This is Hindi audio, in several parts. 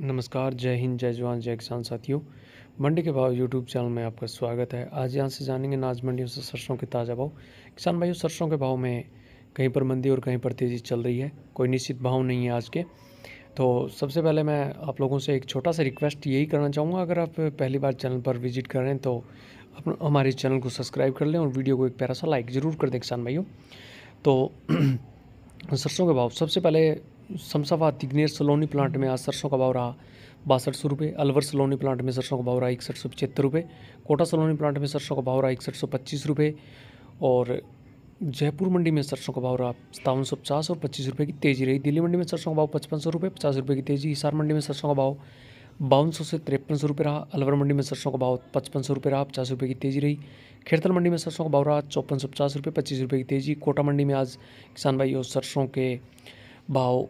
नमस्कार जय हिंद जय जवान जय किसान साथियों मंडी के भाव यूट्यूब चैनल में आपका स्वागत है आज यहाँ से जानेंगे नाज मंडियों से सरसों के ताज़ा भाव किसान भाइयों सरसों के भाव में कहीं पर मंदी और कहीं पर तेज़ी चल रही है कोई निश्चित भाव नहीं है आज के तो सबसे पहले मैं आप लोगों से एक छोटा सा रिक्वेस्ट यही करना चाहूँगा अगर आप पहली बार चैनल पर विजिट कर रहे हैं तो हमारे चैनल को सब्सक्राइब कर लें और वीडियो को एक प्यारा सा लाइक ज़रूर कर दें किसान भाइयों तो सरसों के भाव सबसे पहले शमशाबाद तिगनेर सलोनी प्लांट में आज सरसों का भाव रहा बासठ सौ रुपये अलवर सलोनी प्लांट में सरसों का भाव रहा इकसठ सौ पचहत्तर रुपये कोटा सलोनी प्लांट में सरसों का भाव रहा इकसठ सौ पच्चीस रुपये और जयपुर मंडी में सरसों का भाव रहा सतावन सौ पचास और पच्चीस रुपये की तेज़ी रही दिल्ली मंडी में सरसों का भाव पचपन सौ रुपये पचास रुपये की तेज़ी हिसार मंडी में सरसों का भाव बावन सौ से तिरपन सौ रुपये रहा अलवर मंडी में सरसों का भाव पचपन सौ रुपये रहा पचास रुपये की तेज़ी रही खेरतल मंडी में सरसों का भाव रहा चौपन सौ पचास रुपये पच्चीस रुपये की तेज़ी कोटा मंडी में आज किसान भाई और सरसों के भाव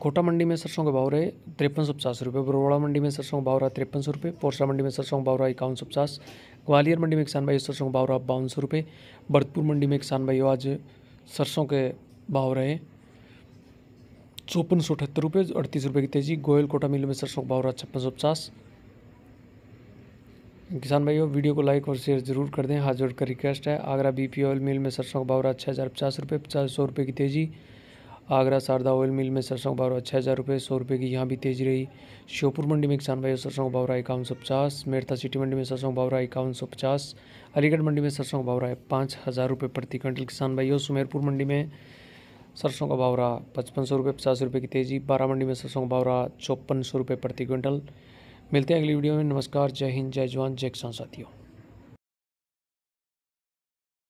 कोटा मंडी में सरसों का भाव रहे तिरपन सौ पचास रुपये बरोड़ा मंडी में सरसों का भाव रहा तिरपन सौ रुपये पोरसा मंडी में सरसों का भाव रहा इक्यावन सौ पचास ग्वालियर मंडी में किसान भाई सरसों का भाव रहा बावन सौ रुपये भरतपुर मंडी में किसान भाई आज सरसों के भाव रहे चौपन सौ अठहत्तर रुपये अड़तीस रुपये की तेजी गोयल कोटा मिल में सरसों का भाव रहा छप्पन सौ पचास किसान भाइयों वीडियो को लाइक और शेयर जरूर कर दें हाथ जोड़ रिक्वेस्ट है Agra B P oil mill में सरसों का बावरा छः हज़ार पचास रुपये पचास सौ रुपये की तेज़ी आगरा शारदा ऑयल मिल में सरसों का बावरा छः हज़ार रुपये सौ रुपये की यहाँ भी तेज़ी रही श्योपुर मंडी में किसान भाइयों सरसों का बावरा इक्यावन सौ पचास मेरथा सिटी मंडी में सरसों का बावरा इक्यावन सौ पचास अलीगढ़ मंडी में सरसों का बावरा है पाँच हज़ार रुपये प्रति क्विंटल किसान भाइयों सुमेरपुर मंडी में सरसों का बावरा पचपन सौ रुपये पचास रुपये की तेज़ी बारह मंडी में सरसों का बावरा चौपन सौ रुपये प्रति क्विंटल मिलते हैं अगली वीडियो में नमस्कार जय हिंद जय जवान जय किसान साथियों